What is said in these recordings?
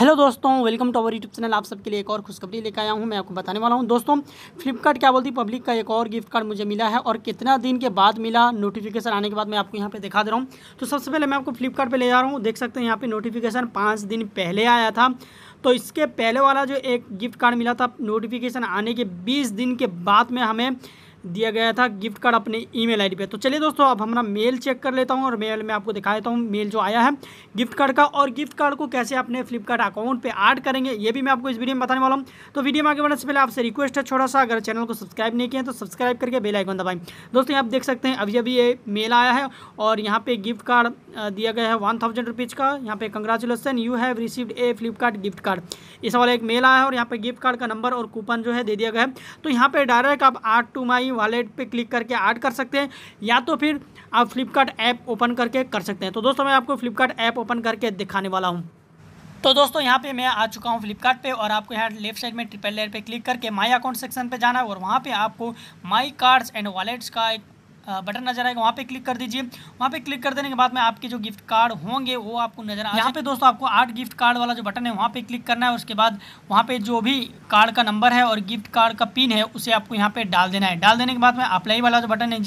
hello दोस्तों welcome to our YouTube channel आप सबके लिए एक और खुशखबरी लेकर आया हूँ मैं आपको बताने वाला हूँ दोस्तों फ्लिपकार्ट क्या बोलती पब्लिक का एक और गिफ्ट कार्ड मुझे मिला है और कितना दिन के बाद मिला नोटिफिकेशन आने के बाद मैं आपको यहाँ पे दिखा दे रहा हूँ तो सबसे पहले मैं आपको फ्लिपकार्ट ले जा रहा हूँ देख सकते हैं यहाँ पर नोटिफिकेशन पाँच दिन पहले आया था तो इसके पहले वाला जो एक गिफ्ट कार्ड मिला था नोटिफिकेशन आने के बीस दिन के बाद में हमें दिया गया था गिफ्ट कार्ड अपने ईमेल आईडी पे तो चलिए दोस्तों अब हमारा मेल चेक कर लेता हूँ और मेल में आपको दिखा देता हूँ मेल जो आया है गिफ्ट कार्ड का और गिफ्ट कार्ड को कैसे अपने फ्लिपकार्ट अकाउंट पर ऐड करेंगे ये भी मैं आपको इस वीडियो में बताने वाला हूँ तो वीडियो में आगे बढ़ने से पहले आपसे रिक्वेस्ट है छोटा सा अगर चैनल को सब्सक्राइब नहीं किया तो सब्सक्राइब करके बेलाइकन दबाएँ दोस्तों आप देख सकते हैं अभी अभी ये मेल आया है और यहाँ पर गिफ्ट कार्ड दिया गया है वन थाउजेंड रुपीज़ का यहाँ पे congratulation you have received a Flipkart gift card इस वाला एक मेल आया है और यहाँ पे गिफ्ट कार्ड का नंबर और कूपन जो है दे दिया गया है तो यहाँ पे डायरेक्ट आप आर्ट टू माई वॉलेट पे क्लिक करके ऐड कर सकते हैं या तो फिर आप फ्लिपकार्ट ऐप ओपन करके कर सकते हैं तो दोस्तों मैं आपको फ्लिपकार्ट ऐप ओपन करके दिखाने वाला हूँ तो दोस्तों यहाँ पे मैं आ चुका हूँ फ्लिपकार्ट पे और आपको यहाँ लेफ्ट साइड में ट्रिपल लेयर पे क्लिक करके माय अकाउंट सेक्शन पे जाना है और वहाँ पे आपको माय कार्ड्स एंड वॉलेट्स का एक बटन नजर आएगा वहाँ पे क्लिक कर दीजिए वहाँ पे क्लिक कर देने के बाद में आपके जो गिफ्ट कार्ड होंगे वो आपको नजर आए यहाँ पे दोस्तों आपको आठ गिफ्ट कार्ड वाला जो बटन है वहाँ पे क्लिक करना है उसके बाद वहाँ पे जो भी कार्ड का नंबर है और गिफ्ट कार्ड का पिन है उसे आपको यहाँ पे डाल देना है डाल देने के बाद में अप्लाई वाला जो बटन है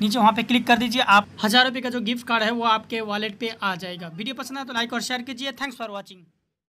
नीचे वहाँ पे क्लिक कर दीजिए आप हज़ार रुपये का जो गिफ्ट कार्ड है वो आपके वॉलेट पर आ जाएगा वीडियो पसंद है तो लाइक और शेयर कीजिए थैंक्स फॉर वॉचिंग